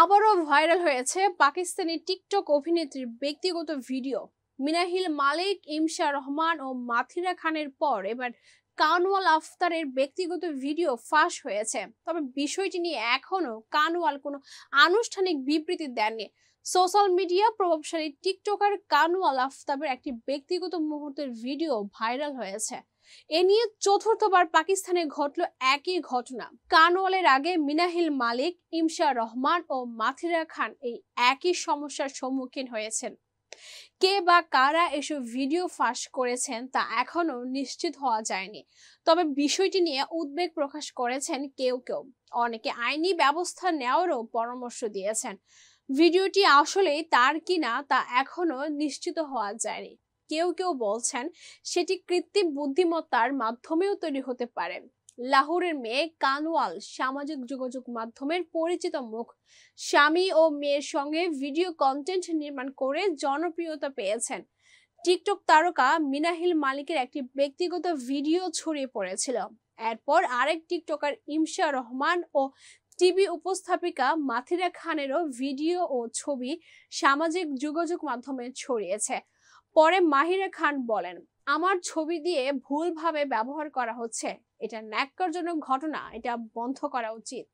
আবারও ভাইরাল হয়েছে পাকিস্তানি টিকটক অভিনেত্রীর ব্যক্তিগত ভিডিও মিনাহিল মালিক ইমশা রহমান ও মাথিরা খানের পর এবার কানওয়াল আফতারের ব্যক্তিগত ভিডিও ফাঁস হয়েছে তবে বিষয়টি নিয়ে এখনও কানওয়াল কোনো আনুষ্ঠানিক বিবৃতি দেননি সোশ্যাল মিডিয়া প্রভাবশালী টিকটকার কানওয়াল আফতাবের একটি ব্যক্তিগত মুহূর্তের ভিডিও ভাইরাল হয়েছে এ নিয়ে চতুর্থবার পাকিস্তানে ঘটল একই ঘটনা কানওয়ালের আগে মিনাহিল মালিক ইমশা রহমান ও মাথিরা খান এই একই সমস্যার সম্মুখীন হয়েছেন কে বা কারা এসব ভিডিও ফাঁস করেছেন তা এখনও নিশ্চিত হওয়া যায়নি তবে বিষয়টি নিয়ে উদ্বেগ প্রকাশ করেছেন কেউ কেউ অনেকে আইনি ব্যবস্থা নেওয়ারও পরামর্শ দিয়েছেন ভিডিওটি আসলেই তার কিনা তা এখনও নিশ্চিত হওয়া যায়নি কেউ কেউ বলছেন সেটি কৃত্রিম বুদ্ধিমত্তার মাধ্যমেও তৈরি হতে পারে লাহোরের মেয়ে কানওয়াল সামাজিক যোগাযোগ মাধ্যমের পরিচিত মুখ স্বামী ও মেয়ের সঙ্গে ভিডিও কন্টেন্ট নির্মাণ করে জনপ্রিয়তা পেয়েছেন টিকটক তারকা মিনাহিল মালিকের একটি ব্যক্তিগত ভিডিও ছড়িয়ে পড়েছিল এরপর আরেক টিকটকার ইমশা রহমান ও টিভি উপস্থাপিকা মাথিরা খানেরও ভিডিও ও ছবি সামাজিক যোগাযোগ মাধ্যমে ছড়িয়েছে পরে মাহিরা খান বলেন আমার ছবি দিয়ে ভুলভাবে ব্যবহার করা হচ্ছে এটা ন্যাক্কারজনক ঘটনা এটা বন্ধ করা উচিত